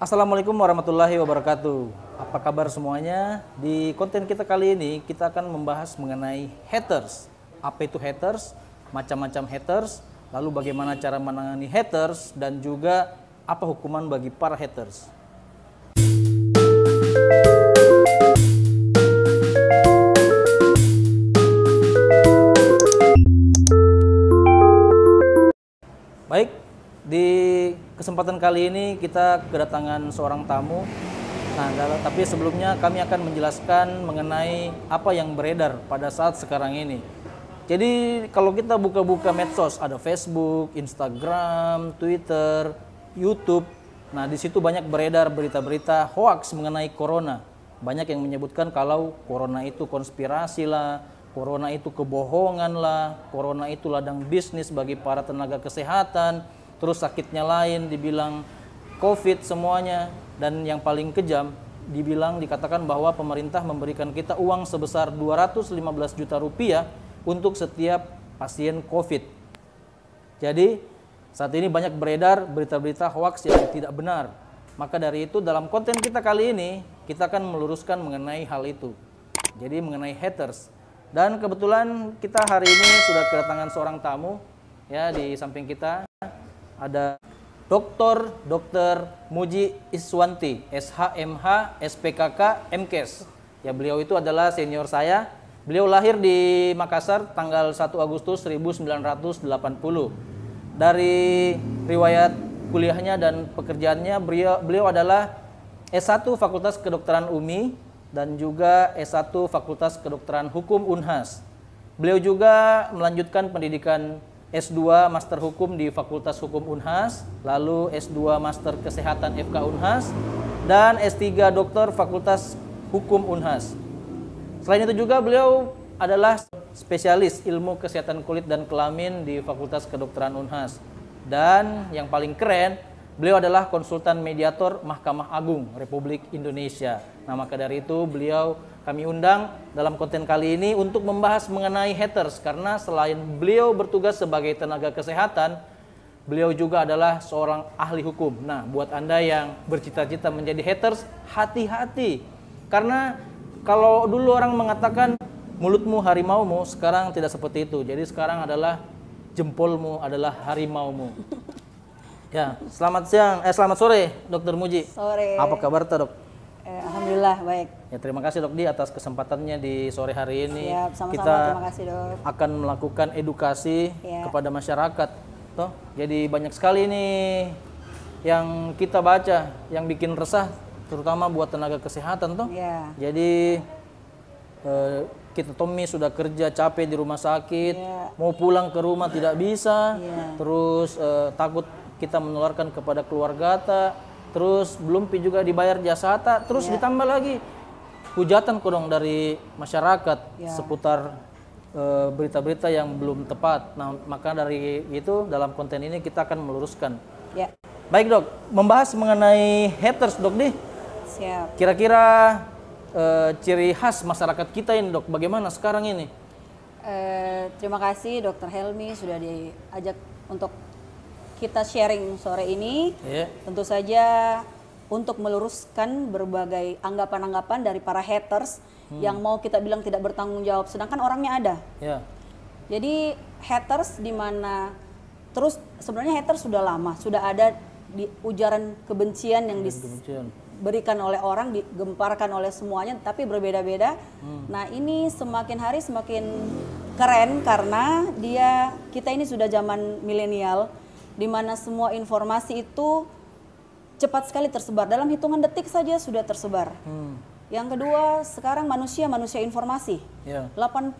Assalamualaikum warahmatullahi wabarakatuh. Apa kabar semuanya? Di konten kita kali ini kita akan membahas mengenai haters. Apa itu haters? Macam-macam haters. Lalu bagaimana cara menangani haters dan juga apa hukuman bagi para haters? Baik, di Kesempatan kali ini kita kedatangan seorang tamu. Nah, tapi sebelumnya kami akan menjelaskan mengenai apa yang beredar pada saat sekarang ini. Jadi kalau kita buka-buka medsos ada Facebook, Instagram, Twitter, YouTube. Nah, di situ banyak beredar berita-berita hoax mengenai corona. Banyak yang menyebutkan kalau corona itu konspirasi lah, corona itu kebohongan lah, corona itu ladang bisnis bagi para tenaga kesehatan terus sakitnya lain dibilang covid semuanya dan yang paling kejam dibilang dikatakan bahwa pemerintah memberikan kita uang sebesar 215 juta rupiah untuk setiap pasien covid jadi saat ini banyak beredar berita-berita hoax yang tidak benar maka dari itu dalam konten kita kali ini kita akan meluruskan mengenai hal itu jadi mengenai haters dan kebetulan kita hari ini sudah kedatangan seorang tamu ya di samping kita ada Dr. Dr. Muji Iswanti, SHMH, SPKK, MKes. Ya beliau itu adalah senior saya. Beliau lahir di Makassar tanggal 1 Agustus 1980. Dari riwayat kuliahnya dan pekerjaannya beliau, beliau adalah S1 Fakultas Kedokteran UMI dan juga S1 Fakultas Kedokteran Hukum Unhas. Beliau juga melanjutkan pendidikan S2 Master Hukum di Fakultas Hukum Unhas, lalu S2 Master Kesehatan FK Unhas, dan S3 Doktor Fakultas Hukum Unhas. Selain itu juga beliau adalah spesialis ilmu kesehatan kulit dan kelamin di Fakultas Kedokteran Unhas. Dan yang paling keren, beliau adalah konsultan mediator Mahkamah Agung Republik Indonesia. Nah, maka dari itu beliau kami undang dalam konten kali ini untuk membahas mengenai haters karena selain beliau bertugas sebagai tenaga kesehatan, beliau juga adalah seorang ahli hukum. Nah, buat Anda yang bercita-cita menjadi haters, hati-hati. Karena kalau dulu orang mengatakan mulutmu harimaumu, sekarang tidak seperti itu. Jadi sekarang adalah jempolmu adalah harimaumu. Ya, selamat siang, eh selamat sore, Dokter Muji. Sore. Apa kabar, Dok? Alhamdulillah baik. Ya terima kasih Dok Di atas kesempatannya di sore hari ini. Siap, sama-sama kita terima kasih Dok. akan melakukan edukasi ya. kepada masyarakat. Toh, jadi banyak sekali nih yang kita baca yang bikin resah terutama buat tenaga kesehatan toh. Ya. Jadi eh, kita Tommy sudah kerja capek di rumah sakit, ya. mau pulang ke rumah tidak bisa, ya. terus eh, takut kita menularkan kepada keluarga tak terus belum juga dibayar jasa harta, terus yeah. ditambah lagi hujatan kurang dari masyarakat yeah. seputar eh, berita-berita uh, yang belum tepat. Nah, maka dari itu dalam konten ini kita akan meluruskan. Yeah. Baik dok, membahas mengenai haters dok nih. Siap. Kira-kira uh, ciri khas masyarakat kita ini dok, bagaimana sekarang ini? Uh, terima kasih dokter Helmi sudah diajak untuk kita sharing sore ini. Yeah. Tentu saja untuk meluruskan berbagai anggapan-anggapan dari para haters hmm. yang mau kita bilang tidak bertanggung jawab, sedangkan orangnya ada. Yeah. Jadi haters di mana terus sebenarnya haters sudah lama, sudah ada di ujaran kebencian yang diberikan oleh orang, digemparkan oleh semuanya, tapi berbeda-beda. Hmm. Nah ini semakin hari semakin keren karena dia kita ini sudah zaman milenial di mana semua informasi itu cepat sekali tersebar dalam hitungan detik saja sudah tersebar. Hmm. Yang kedua, sekarang manusia manusia informasi. Yeah. Ya. 80%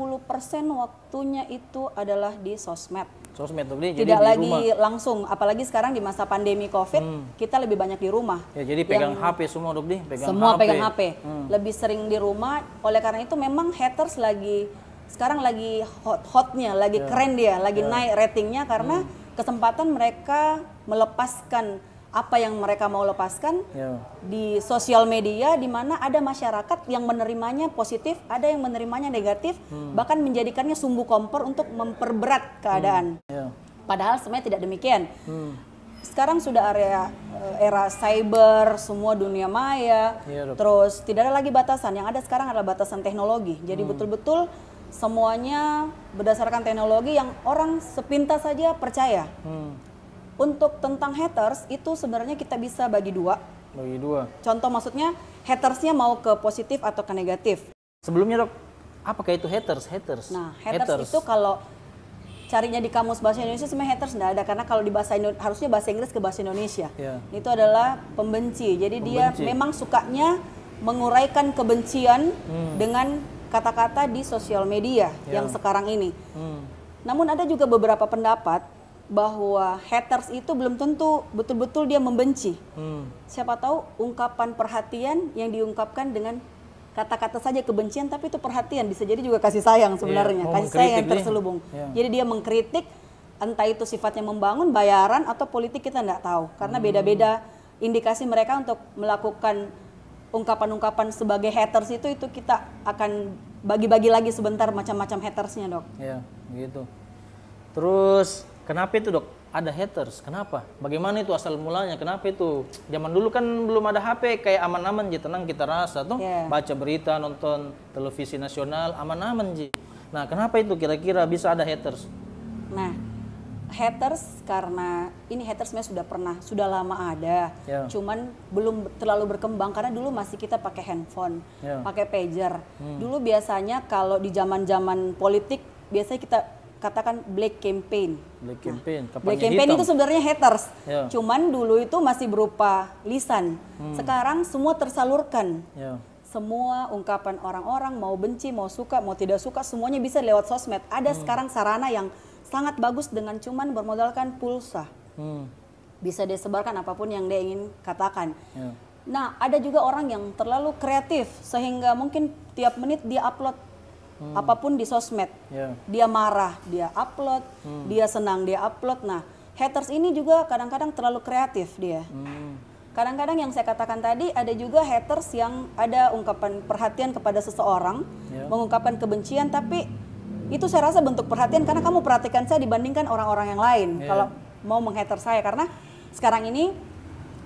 waktunya itu adalah di sosmed. Sosmed tuh, jadi tidak di lagi rumah. langsung, apalagi sekarang di masa pandemi Covid, hmm. kita lebih banyak di rumah. Ya, jadi pegang HP semua dok deh, pegang Semua HP. pegang HP. Hmm. Lebih sering di rumah. Oleh karena itu memang haters lagi sekarang lagi hot-hotnya, lagi yeah. keren dia, lagi yeah. naik ratingnya karena hmm kesempatan mereka melepaskan apa yang mereka mau lepaskan yeah. di sosial media di mana ada masyarakat yang menerimanya positif, ada yang menerimanya negatif, hmm. bahkan menjadikannya sumbu kompor untuk memperberat hmm. keadaan. Hmm. Ya. Yeah. Padahal sebenarnya tidak demikian. Hmm. Sekarang sudah area eh, era cyber, semua dunia maya, yeah. Iya, terus tidak ada lagi batasan. Yang ada sekarang adalah batasan teknologi. Jadi hmm. betul-betul hmm semuanya berdasarkan teknologi yang orang sepintas saja percaya. Hmm. Untuk tentang haters itu sebenarnya kita bisa bagi dua. Bagi dua. Contoh maksudnya hatersnya mau ke positif atau ke negatif. Sebelumnya dok, apakah itu haters? Haters. Nah haters, haters. itu kalau carinya di kamus bahasa Indonesia sebenarnya haters tidak ada karena kalau di bahasa Indo harusnya bahasa Inggris ke bahasa Indonesia yeah. itu adalah pembenci jadi pembenci. dia memang sukanya menguraikan kebencian hmm. dengan kata-kata di sosial media yeah. yang sekarang ini. Hmm. Namun ada juga beberapa pendapat bahwa haters itu belum tentu betul-betul dia membenci. Hmm. Siapa tahu ungkapan perhatian yang diungkapkan dengan kata-kata saja kebencian tapi itu perhatian bisa jadi juga kasih sayang iya. sebenarnya, yeah. Oh, kasih sayang yang terselubung. Yeah. Jadi dia mengkritik entah itu sifatnya membangun bayaran atau politik kita tidak tahu karena hmm. beda-beda hmm. indikasi mereka untuk melakukan ungkapan-ungkapan sebagai haters itu itu kita akan bagi-bagi lagi sebentar macam-macam hatersnya dok. Iya, gitu. Terus kenapa itu dok? Ada haters, kenapa? Bagaimana itu asal mulanya? Kenapa itu? Zaman dulu kan belum ada HP, kayak aman-aman jadi tenang kita rasa tuh. Yeah. Baca berita, nonton televisi nasional, aman-aman aja. Nah, kenapa itu kira-kira bisa ada haters? Nah, haters karena ini hatersnya sudah pernah sudah lama ada yeah. cuman belum terlalu berkembang karena dulu masih kita pakai handphone yeah. pakai pager hmm. dulu biasanya kalau di zaman zaman politik biasanya kita katakan black campaign black campaign nah, black campaign itu sebenarnya haters yeah. cuman dulu itu masih berupa lisan hmm. sekarang semua tersalurkan yeah semua ungkapan orang-orang mau benci mau suka mau tidak suka semuanya bisa lewat sosmed ada hmm. sekarang sarana yang sangat bagus dengan cuman bermodalkan pulsa. Hmm. Bisa dia sebarkan apapun yang dia ingin katakan. Yeah. Nah, ada juga orang yang terlalu kreatif sehingga mungkin tiap menit dia upload hmm. apapun di sosmed. Yeah. Dia marah, dia upload, hmm. dia senang, dia upload. Nah, haters ini juga kadang-kadang terlalu kreatif dia. kadang hmm. Kadang-kadang yang saya katakan tadi ada juga haters yang ada ungkapan perhatian kepada seseorang, yeah. mengungkapkan kebencian tapi itu saya rasa bentuk perhatian karena kamu perhatikan saya dibandingkan orang-orang yang lain yeah. kalau mau menghater saya karena sekarang ini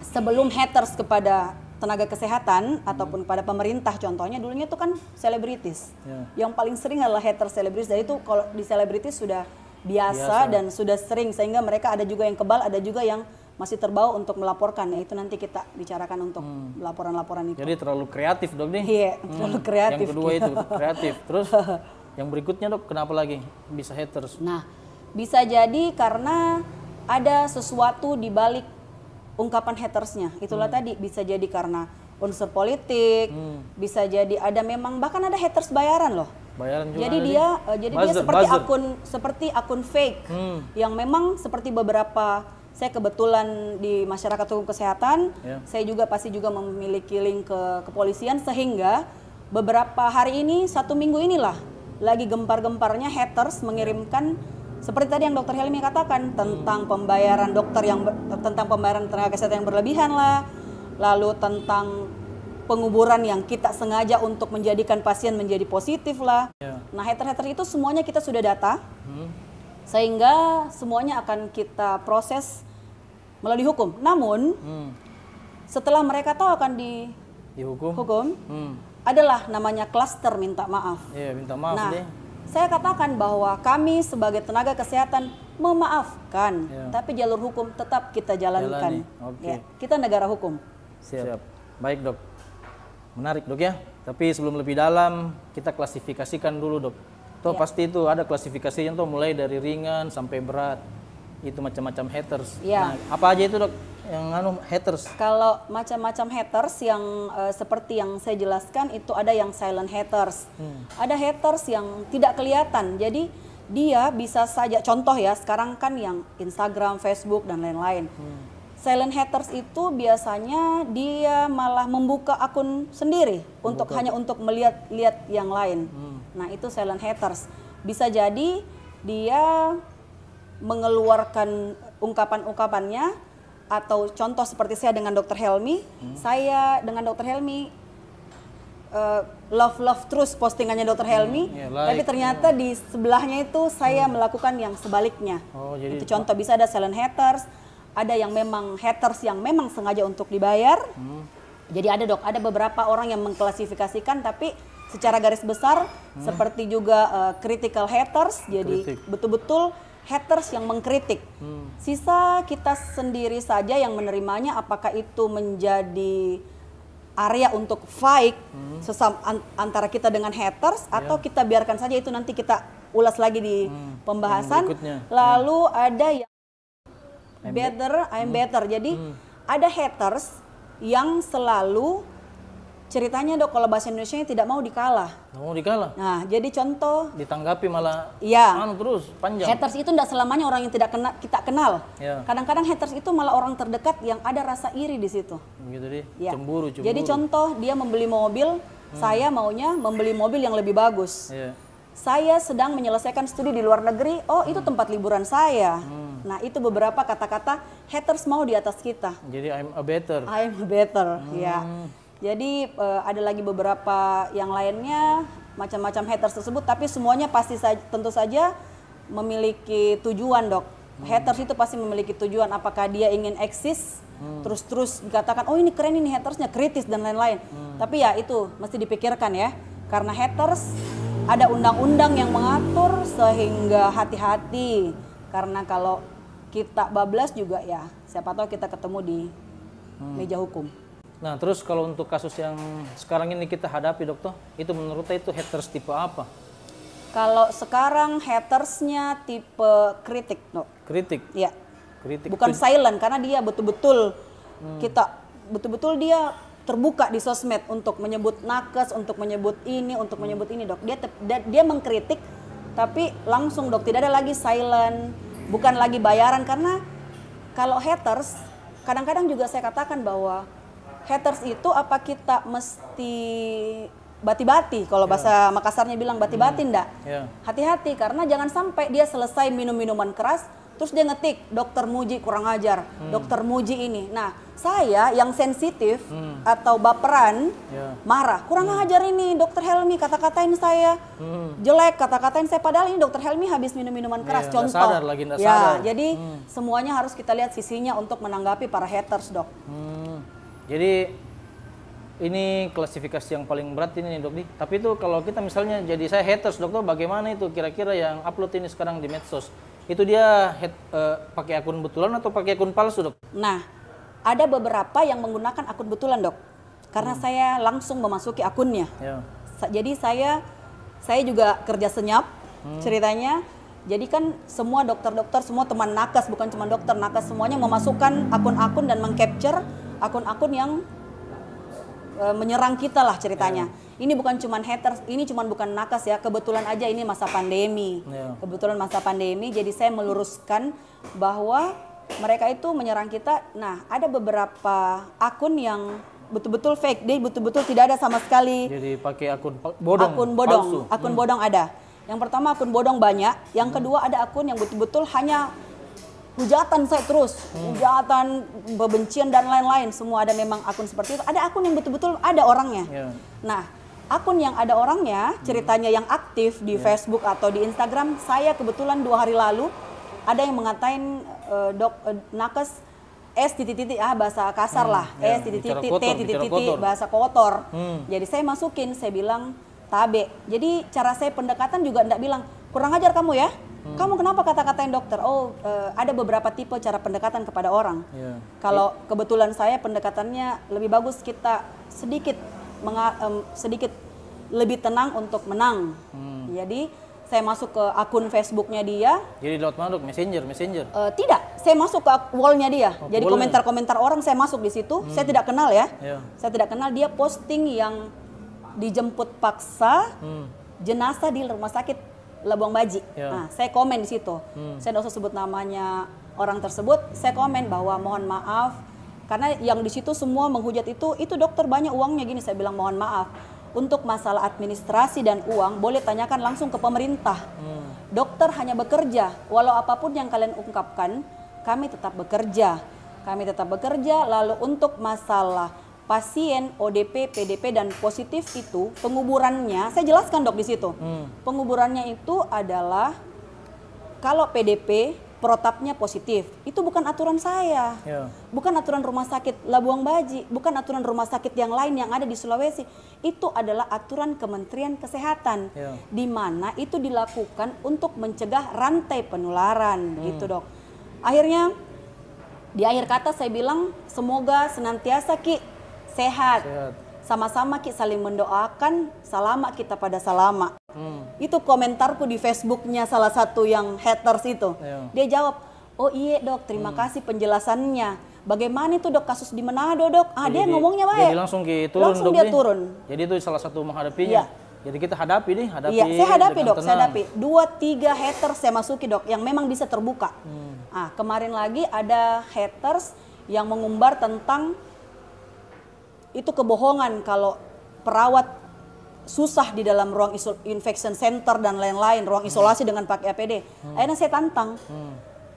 sebelum haters kepada tenaga kesehatan hmm. ataupun pada pemerintah contohnya dulunya itu kan selebritis yeah. yang paling sering adalah hater selebritis jadi itu kalau di selebritis sudah biasa, biasa dan sudah sering sehingga mereka ada juga yang kebal ada juga yang masih terbawa untuk melaporkan ya itu nanti kita bicarakan untuk laporan hmm. laporan-laporan itu jadi terlalu kreatif dong nih iya yeah, hmm. terlalu hmm. kreatif yang kedua gitu. itu kreatif terus Yang berikutnya dok, kenapa lagi bisa haters? Nah, bisa jadi karena ada sesuatu di balik ungkapan hatersnya. Itulah hmm. tadi bisa jadi karena unsur politik, hmm. bisa jadi ada memang bahkan ada haters bayaran loh. Bayaran juga. Jadi dia uh, jadi buzzer, dia seperti buzzer. akun seperti akun fake hmm. yang memang seperti beberapa saya kebetulan di masyarakat hukum kesehatan, yeah. saya juga pasti juga memiliki link ke kepolisian sehingga beberapa hari ini satu minggu inilah lagi gempar-gemparnya haters mengirimkan seperti tadi yang dokter Helmi katakan tentang pembayaran dokter yang tentang pembayaran tenaga kesehatan yang berlebihan lah lalu tentang penguburan yang kita sengaja untuk menjadikan pasien menjadi positif lah yeah. nah hater-hater itu semuanya kita sudah data hmm. sehingga semuanya akan kita proses melalui hukum namun hmm. setelah mereka tahu akan di dihukum hukum hmm adalah namanya klaster minta maaf. Iya, minta maaf nah, deh. Saya katakan bahwa kami sebagai tenaga kesehatan memaafkan, ya. tapi jalur hukum tetap kita jalankan. Ya, oke. Okay. Ya, kita negara hukum. Siap. Siap. Baik, Dok. Menarik, Dok ya. Tapi sebelum lebih dalam, kita klasifikasikan dulu, Dok. Tuh ya. pasti itu ada klasifikasinya tuh mulai dari ringan sampai berat. Itu macam-macam haters. Iya. Nah, apa aja itu, Dok? yang anu haters. Kalau macam-macam haters yang uh, seperti yang saya jelaskan itu ada yang silent haters. Hmm. Ada haters yang tidak kelihatan. Jadi dia bisa saja contoh ya sekarang kan yang Instagram, Facebook dan lain-lain. Hmm. Silent haters itu biasanya dia malah membuka akun sendiri membuka. untuk hanya untuk melihat lihat yang lain. Hmm. Nah, itu silent haters. Bisa jadi dia mengeluarkan ungkapan-ungkapannya atau contoh seperti saya dengan dokter Helmi, hmm. saya dengan dokter Helmi eh, love love terus postingannya dokter Helmi, hmm, yeah, like. tapi ternyata yeah. di sebelahnya itu saya hmm. melakukan yang sebaliknya. Oh, jadi itu contoh bisa ada silent haters, ada yang memang haters yang memang sengaja untuk dibayar. Hmm. Jadi ada dok, ada beberapa orang yang mengklasifikasikan tapi secara garis besar hmm. seperti juga uh, critical haters, jadi betul-betul haters yang mengkritik. Hmm. Sisa kita sendiri saja yang menerimanya apakah itu menjadi area untuk fight hmm. sesam antara kita dengan haters yeah. atau kita biarkan saja itu nanti kita ulas lagi di hmm. pembahasan. Hmm. Lalu yeah. ada yang I'm better, I'm hmm. better. Jadi hmm. ada haters yang selalu ceritanya dok kalau bahasa Indonesia tidak mau dikalah. Tidak mau dikalah. Nah, jadi contoh ditanggapi malah iya. anu terus panjang. Haters itu tidak selamanya orang yang tidak kena, kita kenal. Iya. Kadang-kadang haters itu malah orang terdekat yang ada rasa iri di situ. Gitu deh. Ya. Cemburu, cemburu. Jadi contoh dia membeli mobil, hmm. saya maunya membeli mobil yang lebih bagus. Ya. Saya sedang menyelesaikan studi di luar negeri. Oh, itu hmm. tempat liburan saya. Hmm. Nah, itu beberapa kata-kata haters mau di atas kita. Jadi I'm a better. I'm a better, hmm. ya. Jadi uh, ada lagi beberapa yang lainnya macam-macam haters tersebut, tapi semuanya pasti saja, tentu saja memiliki tujuan dok. Hmm. Haters itu pasti memiliki tujuan apakah dia ingin eksis hmm. terus-terus dikatakan oh ini keren ini hatersnya kritis dan lain-lain. Hmm. Tapi ya itu mesti dipikirkan ya karena haters ada undang-undang yang mengatur sehingga hati-hati karena kalau kita bablas juga ya siapa tahu kita ketemu di hmm. meja hukum. Nah, terus kalau untuk kasus yang sekarang ini kita hadapi, dokter, itu menurut saya itu haters tipe apa? Kalau sekarang hatersnya tipe kritik, dok Kritik. Iya. Kritik. Bukan itu... silent karena dia betul-betul hmm. kita betul-betul dia terbuka di sosmed untuk menyebut nakes, untuk menyebut ini, untuk hmm. menyebut ini, dok. Dia dia, dia mengkritik tapi langsung dok tidak ada lagi silent bukan lagi bayaran karena kalau haters kadang-kadang juga saya katakan bahwa haters itu apa kita mesti bati-bati kalau yeah. bahasa Makassarnya bilang bati-bati hmm. ndak yeah. hati-hati karena jangan sampai dia selesai minum minuman keras terus dia ngetik dokter Muji kurang ajar hmm. dokter Muji ini nah saya yang sensitif hmm. atau baperan yeah. marah kurang hmm. ajar ini dokter Helmi kata-katain saya hmm. jelek kata-katain saya padahal ini dokter Helmi habis minum minuman iya, keras yeah, contoh sadar, lagi ya jadi hmm. semuanya harus kita lihat sisinya untuk menanggapi para haters dok hmm. Jadi ini klasifikasi yang paling berat ini nih dok di. Tapi itu kalau kita misalnya jadi saya haters dokter bagaimana itu kira-kira yang upload ini sekarang di medsos itu dia uh, pakai akun betulan atau pakai akun palsu dok? Nah ada beberapa yang menggunakan akun betulan dok karena hmm. saya langsung memasuki akunnya. Ya. Jadi saya saya juga kerja senyap hmm. ceritanya. Jadi kan semua dokter-dokter, semua teman nakes bukan cuma dokter nakes semuanya memasukkan akun-akun dan mengcapture akun-akun yang e, menyerang kita lah ceritanya. Yeah. Ini bukan cuman haters, ini cuman bukan nakas ya. Kebetulan aja ini masa pandemi. Yeah. Kebetulan masa pandemi jadi saya meluruskan bahwa mereka itu menyerang kita. Nah, ada beberapa akun yang betul-betul fake, dia betul-betul tidak ada sama sekali. Jadi pakai akun bodong. Akun bodong, palsu. akun hmm. bodong ada. Yang pertama akun bodong banyak, yang hmm. kedua ada akun yang betul-betul hanya hujatan saya terus, hmm. hujatan, bebencian dan lain-lain semua ada memang akun seperti itu. Ada akun yang betul-betul ada orangnya. Yeah. Nah, akun yang ada orangnya, ceritanya yang aktif di yeah. Facebook atau di Instagram, saya kebetulan dua hari lalu ada yang mengatain uh, dok uh, nakes S titik titik ah bahasa kasar hmm. lah, yeah. S titik titik T titik titik bahasa kotor. Hmm. Jadi saya masukin, saya bilang tabe. Jadi cara saya pendekatan juga tidak bilang kurang ajar kamu ya Hmm. Kamu kenapa kata-katain dokter? Oh, uh, ada beberapa tipe cara pendekatan kepada orang. Yeah. Kalau yeah. kebetulan saya pendekatannya lebih bagus kita sedikit menga, um, sedikit lebih tenang untuk menang. Hmm. Jadi saya masuk ke akun Facebooknya dia. Jadi lewat mana Messenger, Messenger? Uh, tidak, saya masuk ke wallnya dia. Oh, Jadi komentar-komentar orang saya masuk di situ. Hmm. Saya tidak kenal ya. Yeah. Saya tidak kenal dia posting yang dijemput paksa hmm. jenazah di rumah sakit Labuang Baji. Yeah. Nah, saya komen di situ. Hmm. Saya tidak usah sebut namanya orang tersebut. Saya komen bahwa mohon maaf karena yang di situ semua menghujat itu itu dokter banyak uangnya gini saya bilang mohon maaf. Untuk masalah administrasi dan uang boleh tanyakan langsung ke pemerintah. Hmm. Dokter hanya bekerja walau apapun yang kalian ungkapkan kami tetap bekerja. Kami tetap bekerja lalu untuk masalah pasien ODP, PDP dan positif itu penguburannya, saya jelaskan dok di situ. Hmm. Penguburannya itu adalah kalau PDP protapnya positif, itu bukan aturan saya, yeah. bukan aturan rumah sakit Labuang Baji, bukan aturan rumah sakit yang lain yang ada di Sulawesi, itu adalah aturan Kementerian Kesehatan, yeah. di mana itu dilakukan untuk mencegah rantai penularan, hmm. gitu dok. Akhirnya di akhir kata saya bilang semoga senantiasa ki sehat. Sama-sama kita saling mendoakan, selama kita pada selama. Hmm. Itu komentarku di Facebooknya salah satu yang haters itu. Yeah. Dia jawab, oh iya dok, terima hmm. kasih penjelasannya bagaimana itu dok kasus di Manado dok? Ah jadi, dia ngomongnya baik. Jadi langsung kita Langsung dok, dia turun. Jadi itu salah satu menghadapinya. Ya. Jadi kita hadapi nih, hadapi. Iya, saya hadapi dok, tenang. saya hadapi. Dua tiga haters saya masuki dok, yang memang bisa terbuka. Hmm. Ah kemarin lagi ada haters yang mengumbar tentang itu kebohongan kalau perawat susah di dalam ruang infection center dan lain-lain, ruang isolasi hmm. dengan pakai APD. Hmm. Akhirnya saya tantang. Hmm.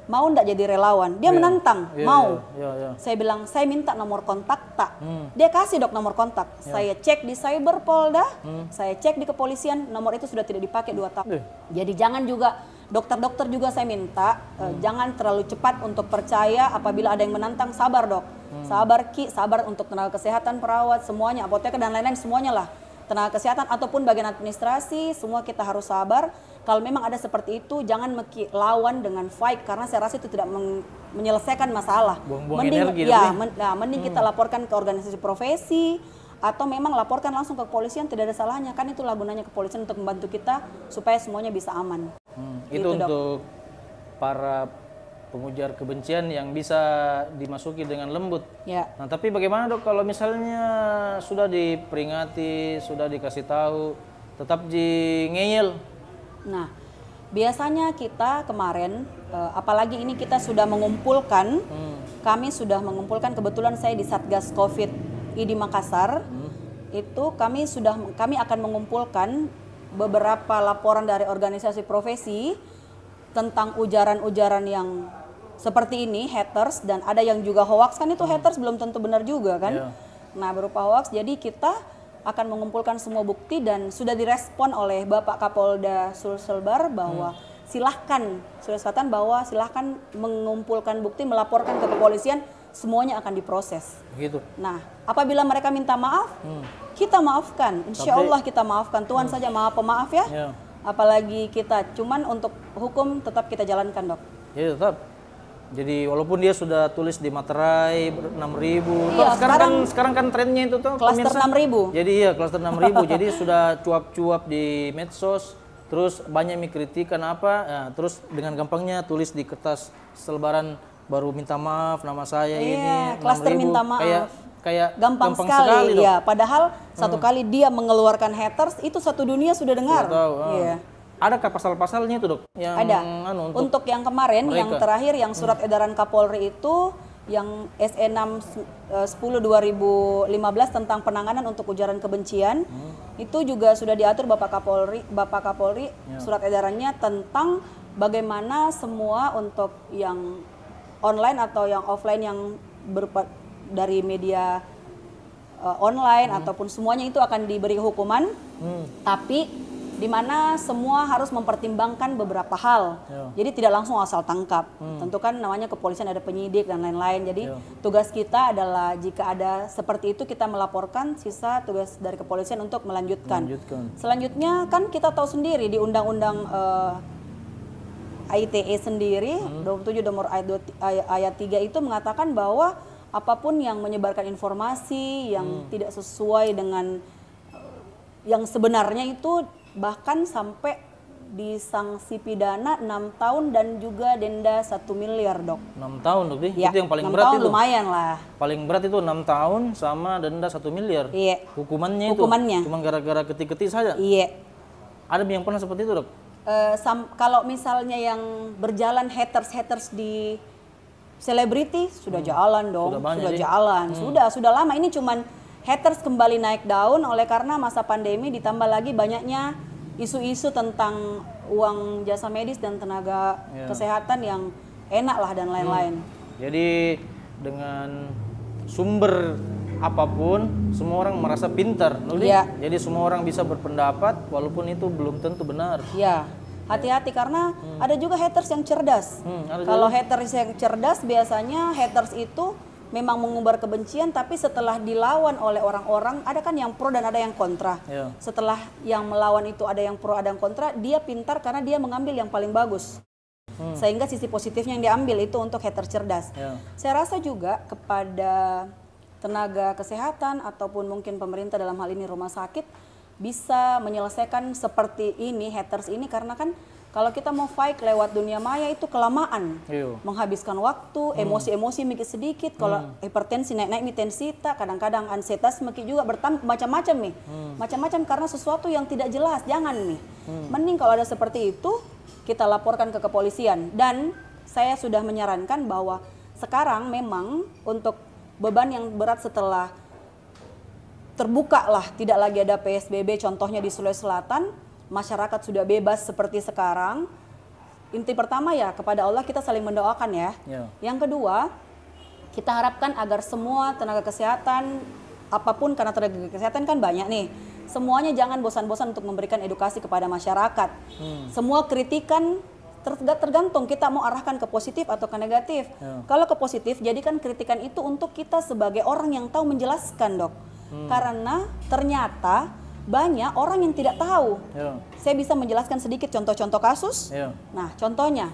Mau ndak jadi relawan? Dia yeah. menantang, yeah, mau. Yeah, yeah, yeah. Saya bilang, saya minta nomor kontak tak. Hmm. Dia kasih dok nomor kontak. Yeah. Saya cek di Cyber Polda, hmm. saya cek di kepolisian, nomor itu sudah tidak dipakai dua tahun. Yeah. Jadi jangan juga dokter-dokter juga saya minta eh, hmm. eh, jangan terlalu cepat untuk percaya apabila ada yang menantang, sabar dok hmm. sabar ki sabar untuk tenaga kesehatan perawat semuanya apoteker dan lain-lain semuanya lah tenaga kesehatan ataupun bagian administrasi semua kita harus sabar kalau memang ada seperti itu jangan meki, lawan dengan fight karena saya rasa itu tidak menyelesaikan masalah Buang-buang mending ya men, nah, mending hmm. kita laporkan ke organisasi profesi atau memang laporkan langsung ke kepolisian tidak ada salahnya kan itulah gunanya kepolisian untuk membantu kita supaya semuanya bisa aman hmm. Gitu, itu untuk para pengujar kebencian yang bisa dimasuki dengan lembut. Ya. Nah, tapi bagaimana dok kalau misalnya sudah diperingati, sudah dikasih tahu, tetap di ngeyel? Nah, biasanya kita kemarin, eh, apalagi ini kita sudah mengumpulkan, hmm. kami sudah mengumpulkan kebetulan saya di Satgas Covid di Makassar, hmm. itu kami sudah kami akan mengumpulkan beberapa laporan dari organisasi profesi tentang ujaran-ujaran yang seperti ini haters dan ada yang juga hoax kan itu hmm. haters belum tentu benar juga kan. Yeah. Nah, berupa hoax jadi kita akan mengumpulkan semua bukti dan sudah direspon oleh Bapak Kapolda Sulselbar bahwa hmm. silahkan Sulawesi Selatan bahwa silahkan mengumpulkan bukti melaporkan ke kepolisian semuanya akan diproses. Gitu. Nah, apabila mereka minta maaf, hmm. kita maafkan. Insya Tapi, Allah kita maafkan. Tuhan hmm. saja maaf pemaaf ya. Yeah. Apalagi kita. Cuman untuk hukum tetap kita jalankan dok. Ya tetap jadi walaupun dia sudah tulis di materai 6000, iya, kan, sekarang, sekarang kan sekarang kan trennya itu tuh kluster 6000. Jadi iya kluster 6000. jadi sudah cuap-cuap di medsos, terus banyak dikritik. Kenapa? ya, nah, terus dengan gampangnya tulis di kertas selebaran baru minta maaf nama saya iya, ini Kluster minta maaf. Kayak kayak gampang, gampang sekali, sekali iya. Padahal hmm. satu kali dia mengeluarkan haters itu satu dunia sudah dengar. Iya. Hmm. Adakah pasal-pasalnya itu dok? Yang Ada. Anu, untuk, untuk yang kemarin, mereka. yang terakhir, yang hmm. surat edaran Kapolri itu yang SE 6 10 2015 tentang penanganan untuk ujaran kebencian hmm. itu juga sudah diatur Bapak Kapolri Bapak Kapolri ya. surat edarannya tentang bagaimana semua untuk yang online atau yang offline yang berupa dari media uh, online hmm. ataupun semuanya itu akan diberi hukuman hmm. tapi di mana semua harus mempertimbangkan beberapa hal. Yeah. Jadi tidak langsung asal tangkap. Hmm. Tentu kan namanya kepolisian ada penyidik dan lain-lain. Jadi yeah. tugas kita adalah jika ada seperti itu kita melaporkan, sisa tugas dari kepolisian untuk melanjutkan. melanjutkan. Selanjutnya kan kita tahu sendiri di undang-undang uh, eh, ITE sendiri hmm. 27 nomor ayat, ayat 3 itu mengatakan bahwa apapun yang menyebarkan informasi yang hmm. tidak sesuai dengan eh, yang sebenarnya itu bahkan sampai disanksi pidana 6 tahun dan juga denda 1 miliar dok 6 tahun lebih? Ya, itu yang paling berat tahun itu? lumayan lah paling berat itu 6 tahun sama denda 1 miliar? iya hukumannya, hukumannya. itu? cuma gara-gara ketik-ketik saja? iya ada yang pernah seperti itu dok? Uh, kalau misalnya yang berjalan haters-haters di selebriti sudah hmm. jalan dong sudah, sudah jalan hmm. sudah sudah lama ini cuman haters kembali naik daun oleh karena masa pandemi ditambah lagi banyaknya isu-isu tentang uang jasa medis dan tenaga ya. kesehatan yang enak lah dan lain-lain. Hmm. Jadi dengan sumber apapun semua orang merasa pintar, ya. Jadi semua orang bisa berpendapat walaupun itu belum tentu benar. Iya. Hati-hati karena hmm. ada juga haters yang cerdas. Hmm, Kalau haters yang cerdas biasanya haters itu memang mengumbar kebencian tapi setelah dilawan oleh orang-orang ada kan yang pro dan ada yang kontra. Yeah. Setelah yang melawan itu ada yang pro ada yang kontra, dia pintar karena dia mengambil yang paling bagus. Hmm. Sehingga sisi positifnya yang diambil itu untuk hater cerdas. Yeah. Saya rasa juga kepada tenaga kesehatan ataupun mungkin pemerintah dalam hal ini rumah sakit bisa menyelesaikan seperti ini haters ini karena kan kalau kita mau fight lewat dunia maya itu kelamaan, Iyo. menghabiskan waktu, hmm. emosi-emosi hmm. mikir sedikit. Kalau hmm. hipertensi naik-naik intensitas kadang kadang ansietas mikir juga bertambah macam-macam nih, hmm. macam-macam karena sesuatu yang tidak jelas. Jangan nih, hmm. mending kalau ada seperti itu kita laporkan ke kepolisian. Dan saya sudah menyarankan bahwa sekarang memang untuk beban yang berat setelah terbuka lah, tidak lagi ada PSBB, contohnya di Sulawesi Selatan masyarakat sudah bebas seperti sekarang, inti pertama ya kepada Allah kita saling mendoakan ya. ya. Yang kedua, kita harapkan agar semua tenaga kesehatan apapun karena tenaga kesehatan kan banyak nih. Semuanya jangan bosan-bosan untuk memberikan edukasi kepada masyarakat. Hmm. Semua kritikan tergantung kita mau arahkan ke positif atau ke negatif. Ya. Kalau ke positif, jadikan kritikan itu untuk kita sebagai orang yang tahu menjelaskan, Dok. Hmm. Karena ternyata banyak orang yang tidak tahu. Yeah. Saya bisa menjelaskan sedikit contoh-contoh kasus. Yeah. Nah, contohnya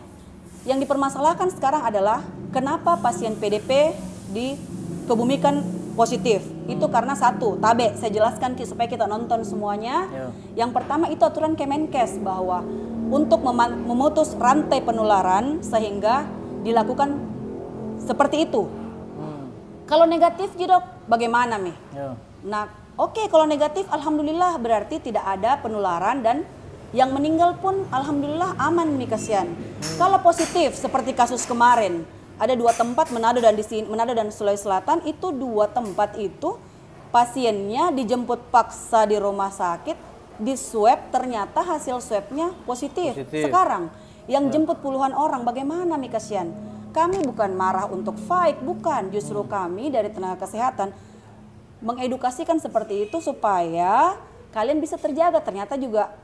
yang dipermasalahkan sekarang adalah kenapa pasien PDP dikebumikan positif. Hmm. Itu karena satu, tabe saya jelaskan supaya kita nonton semuanya. Yeah. Yang pertama itu aturan Kemenkes bahwa untuk memutus rantai penularan sehingga dilakukan seperti itu. Hmm. Kalau negatif, Dok, bagaimana mi? Yeah. Nah, Oke, kalau negatif alhamdulillah berarti tidak ada penularan dan yang meninggal pun alhamdulillah aman kasihan. Hmm. Kalau positif seperti kasus kemarin, ada dua tempat Manado dan di sini Manado dan Sulawesi Selatan itu dua tempat itu pasiennya dijemput paksa di rumah sakit, di swab ternyata hasil swabnya positif. positif. Sekarang yang ya. jemput puluhan orang bagaimana nih kasihan? Kami bukan marah untuk fight, bukan. Justru kami dari tenaga kesehatan mengedukasikan seperti itu supaya kalian bisa terjaga ternyata juga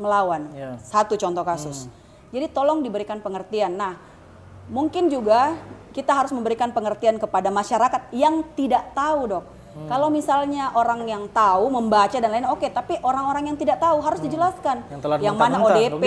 melawan. Yeah. Satu contoh kasus. Hmm. Jadi tolong diberikan pengertian. Nah, mungkin juga kita harus memberikan pengertian kepada masyarakat yang tidak tahu, Dok. Hmm. Kalau misalnya orang yang tahu membaca dan lain oke, okay, tapi orang-orang yang tidak tahu harus hmm. dijelaskan. Yang, telah yang mana ODP,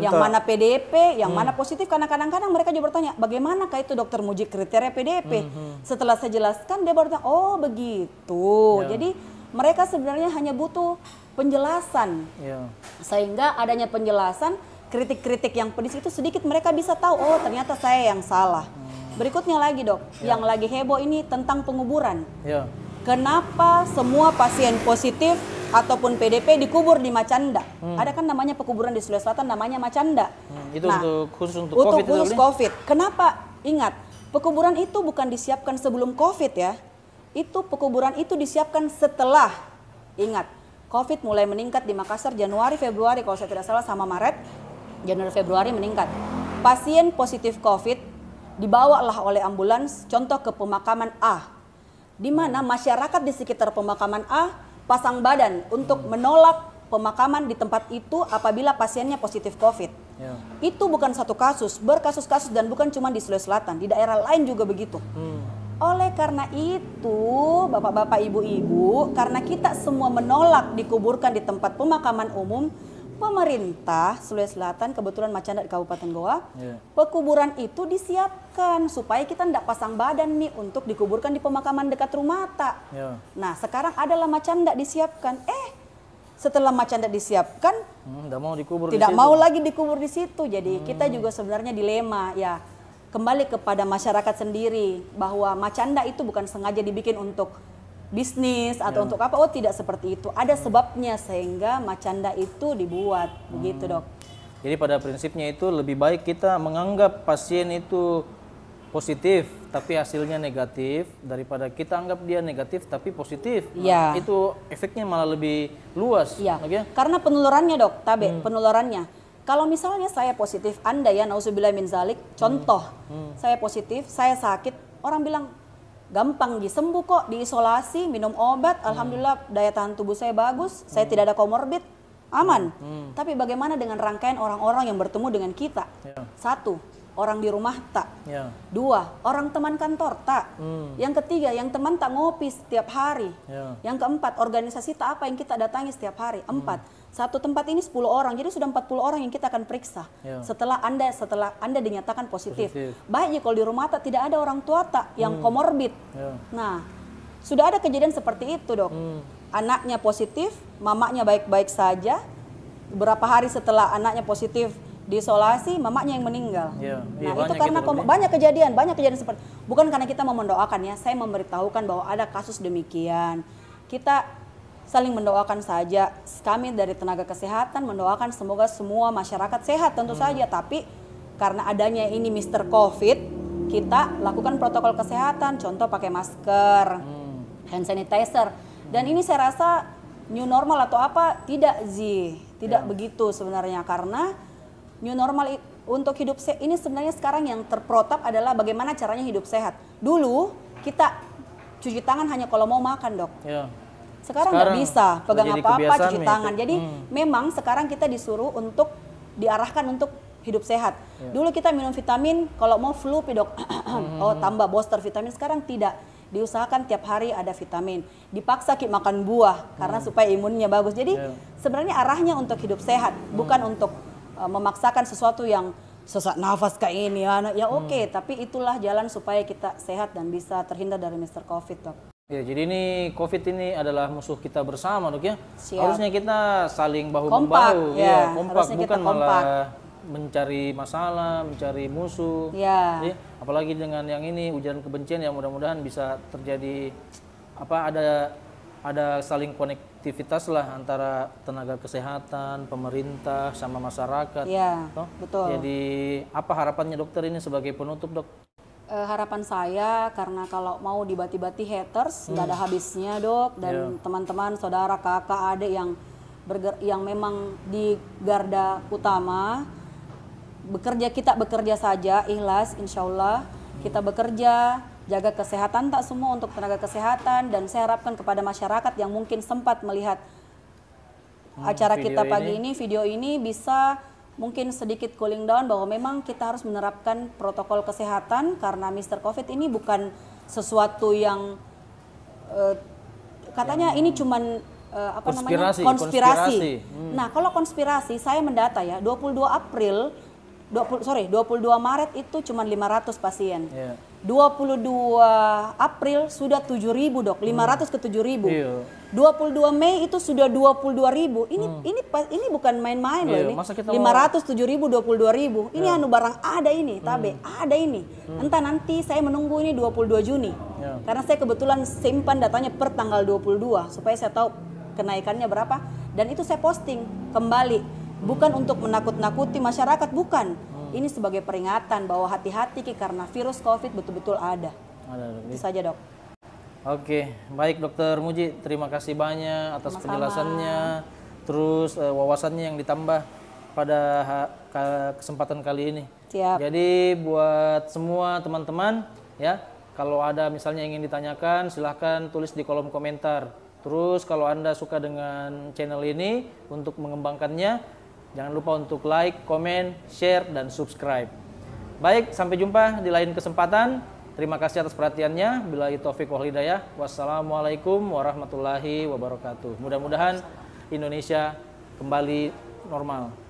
yang mana PDP, yang hmm. mana positif karena kadang-kadang mereka juga bertanya, bagaimana kah itu dokter Mujik kriteria PDP? Hmm, hmm. Setelah saya jelaskan dia baru tanya, oh begitu. Ya. Jadi mereka sebenarnya hanya butuh penjelasan. Ya. Sehingga adanya penjelasan, kritik-kritik yang pedis itu sedikit mereka bisa tahu, oh ternyata saya yang salah. Hmm. Berikutnya lagi, Dok, ya. yang lagi heboh ini tentang penguburan. Ya kenapa semua pasien positif ataupun PDP dikubur di Macanda. Hmm. Ada kan namanya pekuburan di Sulawesi Selatan namanya Macanda. Hmm, itu nah, untuk khusus untuk, untuk COVID. Khusus COVID. Kenapa? Ingat, pekuburan itu bukan disiapkan sebelum COVID ya. Itu pekuburan itu disiapkan setelah. Ingat, COVID mulai meningkat di Makassar Januari Februari kalau saya tidak salah sama Maret. Januari Februari meningkat. Pasien positif COVID dibawalah oleh ambulans contoh ke pemakaman A di mana masyarakat di sekitar pemakaman A pasang badan untuk hmm. menolak pemakaman di tempat itu apabila pasiennya positif COVID. Ya. Itu bukan satu kasus, berkasus-kasus dan bukan cuma di Sulawesi Selatan, di daerah lain juga begitu. Hmm. Oleh karena itu, bapak-bapak, ibu-ibu, karena kita semua menolak dikuburkan di tempat pemakaman umum, pemerintah Sulawesi Selatan kebetulan Macandat Kabupaten Goa yeah. pekuburan itu disiapkan supaya kita tidak pasang badan nih untuk dikuburkan di pemakaman dekat rumah tak yeah. nah sekarang adalah tidak disiapkan eh setelah tidak disiapkan hmm, tidak mau dikubur tidak di mau lagi dikubur di situ jadi hmm. kita juga sebenarnya dilema ya kembali kepada masyarakat sendiri bahwa Macanda itu bukan sengaja dibikin untuk bisnis atau ya. untuk apa oh tidak seperti itu ada sebabnya sehingga macanda itu dibuat hmm. begitu dok jadi pada prinsipnya itu lebih baik kita menganggap pasien itu positif tapi hasilnya negatif daripada kita anggap dia negatif tapi positif nah, ya. Nah, itu efeknya malah lebih luas ya. Okay? Ya? karena penularannya dok tabe hmm. penularannya kalau misalnya saya positif anda ya nauzubillah min zalik hmm. contoh hmm. Hmm. saya positif saya sakit orang bilang gampang disembuh kok, diisolasi, minum obat, hmm. alhamdulillah daya tahan tubuh saya bagus, hmm. saya tidak ada komorbid, aman. Hmm. hmm. Tapi bagaimana dengan rangkaian orang-orang yang bertemu dengan kita? Yeah. Satu, orang di rumah tak. Yeah. Dua, orang teman kantor tak. Hmm. Yang ketiga, yang teman tak ngopi setiap hari. Yeah. Yang keempat, organisasi tak apa yang kita datangi setiap hari. Empat. Hmm satu tempat ini 10 orang, jadi sudah 40 orang yang kita akan periksa. Ya. Setelah Anda setelah Anda dinyatakan positif. positif. Baiknya kalau di rumah tak tidak ada orang tua tak yang hmm. komorbid. Ya. Nah, sudah ada kejadian seperti itu, Dok. Hmm. Anaknya positif, mamanya baik-baik saja. Berapa hari setelah anaknya positif diisolasi, mamanya yang meninggal. Ya, iya, nah, itu karena banyak kejadian, banyak kejadian seperti bukan karena kita mau mendoakan ya. Saya memberitahukan bahwa ada kasus demikian. Kita saling mendoakan saja. Kami dari tenaga kesehatan mendoakan semoga semua masyarakat sehat tentu hmm. saja, tapi karena adanya ini Mister Covid, kita lakukan protokol kesehatan, contoh pakai masker, hmm. hand sanitizer. Dan ini saya rasa new normal atau apa? Tidak Zi, tidak ya. begitu sebenarnya karena new normal untuk hidup sehat ini sebenarnya sekarang yang terprotap adalah bagaimana caranya hidup sehat. Dulu kita cuci tangan hanya kalau mau makan, Dok. Ya sekarang nggak bisa pegang apa-apa cuci tangan. Itu. Jadi hmm. memang sekarang kita disuruh untuk diarahkan untuk hidup sehat. Ya. Dulu kita minum vitamin, kalau mau flu pidok, hmm. oh tambah booster vitamin. Sekarang tidak. Diusahakan tiap hari ada vitamin. Dipaksa kita makan buah hmm. karena supaya imunnya bagus. Jadi ya. sebenarnya arahnya untuk hidup sehat, hmm. bukan untuk uh, memaksakan sesuatu yang sesak nafas kayak ini ya. Ya oke, okay, hmm. tapi itulah jalan supaya kita sehat dan bisa terhindar dari Mister Covid, Dok. Ya, jadi ini COVID ini adalah musuh kita bersama, dok ya. Siap. Harusnya kita saling bahu membahu, ya, ya kompak, Harusnya bukan kompak. malah mencari masalah, mencari musuh. Ya. Jadi, apalagi dengan yang ini ujaran kebencian yang mudah-mudahan bisa terjadi apa ada ada saling konektivitas lah antara tenaga kesehatan, pemerintah sama masyarakat. Iya, betul. Jadi apa harapannya dokter ini sebagai penutup, dok? uh, harapan saya karena kalau mau dibati-bati haters nggak hmm. ada habisnya dok dan iya. teman-teman saudara kakak adik yang berger yang memang di garda utama bekerja kita bekerja saja ikhlas insya Allah kita bekerja jaga kesehatan tak semua untuk tenaga kesehatan dan saya harapkan kepada masyarakat yang mungkin sempat melihat hmm, acara kita pagi ini. ini video ini bisa mungkin sedikit cooling down bahwa memang kita harus menerapkan protokol kesehatan karena Mr. Covid ini bukan sesuatu yang uh, katanya ini cuman uh, apa konspirasi, namanya konspirasi. konspirasi. Hmm. Nah, kalau konspirasi saya mendata ya 22 April 20 sorry 22 Maret itu cuma 500 pasien. Yeah. 22 April sudah 7000 dok, 500 hmm. ke 7000. Iya. 22 Mei itu sudah 22000. Ini hmm. ini ini bukan main-main loh iya, ini. Masa kita 500 7000 22000. Ini iya. anu barang ada ini, tabe, hmm. ada ini. Hmm. Entah nanti saya menunggu ini 22 Juni. Iya. Karena saya kebetulan simpan datanya per tanggal 22 supaya saya tahu kenaikannya berapa dan itu saya posting kembali bukan untuk menakut-nakuti masyarakat bukan ini sebagai peringatan bahwa hati-hati Ki karena virus COVID betul-betul ada. Ada Itu saja dok. Oke, baik dokter Muji, terima kasih banyak atas Sama-sama. penjelasannya, terus eh, wawasannya yang ditambah pada kesempatan kali ini. Siap. Jadi buat semua teman-teman ya, kalau ada misalnya ingin ditanyakan, silahkan tulis di kolom komentar. Terus kalau Anda suka dengan channel ini untuk mengembangkannya, Jangan lupa untuk like, komen, share, dan subscribe. Baik, sampai jumpa di lain kesempatan. Terima kasih atas perhatiannya. Bila Taufik wal Wassalamualaikum warahmatullahi wabarakatuh. Mudah-mudahan Indonesia kembali normal.